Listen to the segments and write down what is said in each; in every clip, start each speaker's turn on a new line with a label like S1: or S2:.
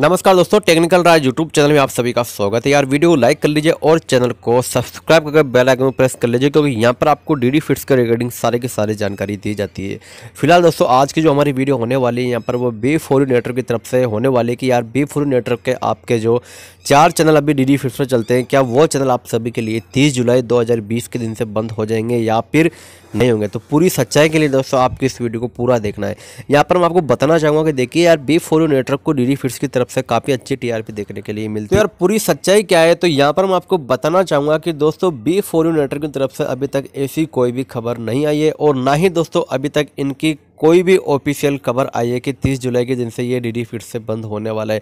S1: नमस्कार दोस्तों टेक्निकल राज YouTube channel में आप सभी का स्वागत है यार वीडियो लाइक कर लीजिए और चैनल को सब्सक्राइब करके बेल आइकन प्रेस कर लीजिए क्योंकि यहाँ पर आपको डीडी फिट्स के रिगार्डिंग सारे की सारी जानकारी दी जाती है फिलहाल दोस्तों आज की जो हमारी वीडियो होने वाली है यहाँ पर वो बी फोर नेटवर्क की तरफ से होने वाली है कि यार बी फोर नेटवर्क के आपके जो चार चैनल अभी डी डी फिट्स में चलते हैं क्या वो चैनल आप सभी के लिए तीस जुलाई दो के दिन से बंद हो जाएंगे या फिर नहीं होंगे तो पूरी सच्चाई के लिए दोस्तों आपको इस वीडियो को पूरा देखना है यहाँ पर मैं आपको बताना चाहूँगा कि देखिए यार बी फोर नेटवर्क को डी फिट्स की तरफ से काफ़ी अच्छी टीआरपी देखने के लिए मिलती तो है यार पूरी सच्चाई क्या है तो यहाँ पर मैं आपको बताना चाहूँगा कि दोस्तों बी फोर नेटवर्क की तरफ से अभी तक ऐसी कोई भी खबर नहीं आई है और ना ही दोस्तों अभी तक इनकी कोई भी ऑफिशियल खबर आई है कि 30 जुलाई के दिन से ये डीडी फिर से बंद होने वाला है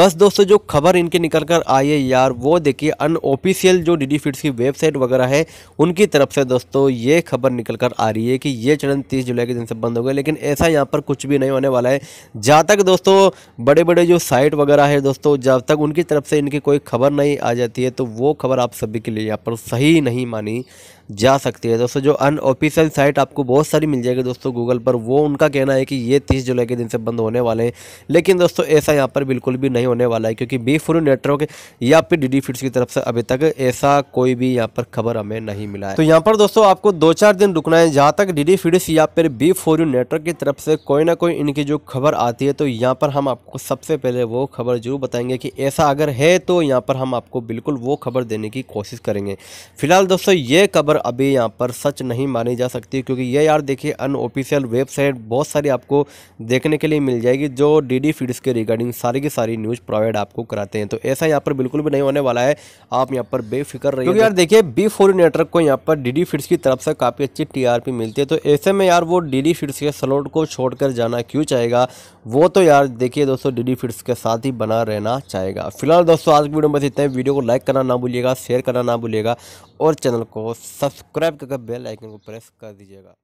S1: बस दोस्तों जो खबर इनके निकल कर आई है यार वो देखिए अनऑफिशियल जो डीडी फिट्स की वेबसाइट वगैरह है उनकी तरफ से दोस्तों ये खबर निकल कर आ रही है कि ये चरण तीस जुलाई के दिन से बंद हो गया लेकिन ऐसा यहाँ पर कुछ भी नहीं होने वाला है जहाँ तक दोस्तों बड़े बड़े जो साइट वगैरह है दोस्तों जब तक उनकी तरफ से इनकी कोई खबर नहीं आ जाती है तो वो खबर आप सभी के लिए यहाँ पर सही नहीं मानी जा सकती है दोस्तों जो अनऑफिशियल साइट आपको बहुत सारी मिल जाएगी दोस्तों गूगल पर वो उनका कहना है कि ये तीस जुलाई के दिन से बंद होने वाले हैं लेकिन दोस्तों ऐसा यहाँ पर बिल्कुल भी नहीं होने वाला है क्योंकि बी फ्रू नेटवर्क या फिर डी फिट्स की तरफ से अभी तक ऐसा कोई भी यहाँ पर खबर हमें नहीं मिला है तो यहाँ पर दोस्तों आपको दो चार दिन रुकना है जहाँ तक डी फिट्स या फिर बी फोर नेटवर्क की तरफ से कोई ना कोई इनकी जो खबर आती है तो यहाँ पर हम आपको सबसे पहले वो खबर जरूर बताएंगे कि ऐसा अगर है तो यहाँ पर हम आपको बिल्कुल वो खबर देने की कोशिश करेंगे फिलहाल दोस्तों ये खबर अभी यहाँ पर सच नहीं मानी जा सकती क्योंकि ये यार देखिए अनऑफिशियल वेबसाइट बहुत सारी आपको देखने के लिए मिल जाएगी जो डी डी फीड्स के रिगार्डिंग सारी की सारी न्यूज़ प्रोवाइड आपको कराते हैं तो ऐसा यहाँ पर बिल्कुल भी नहीं होने वाला है आप यहाँ पर बेफिक्र रहिए क्योंकि यार तो- देखिए बी फोर नेटवर्क को यहाँ पर डी डी फीड्स की तरफ से काफ़ी अच्छी टी मिलती है तो ऐसे में यार वो डी डी फीड्स के स्लॉट को छोड़कर जाना क्यों चाहेगा वो तो यार देखिए दोस्तों डी डी फीड्स के साथ ही बना रहना चाहेगा फिलहाल दोस्तों आज की वीडियो में बस इतना ही वीडियो को लाइक करना ना भूलिएगा शेयर करना ना भूलिएगा और चैनल को सब सब्सक्राइब करके बेल आइकन को प्रेस कर दीजिएगा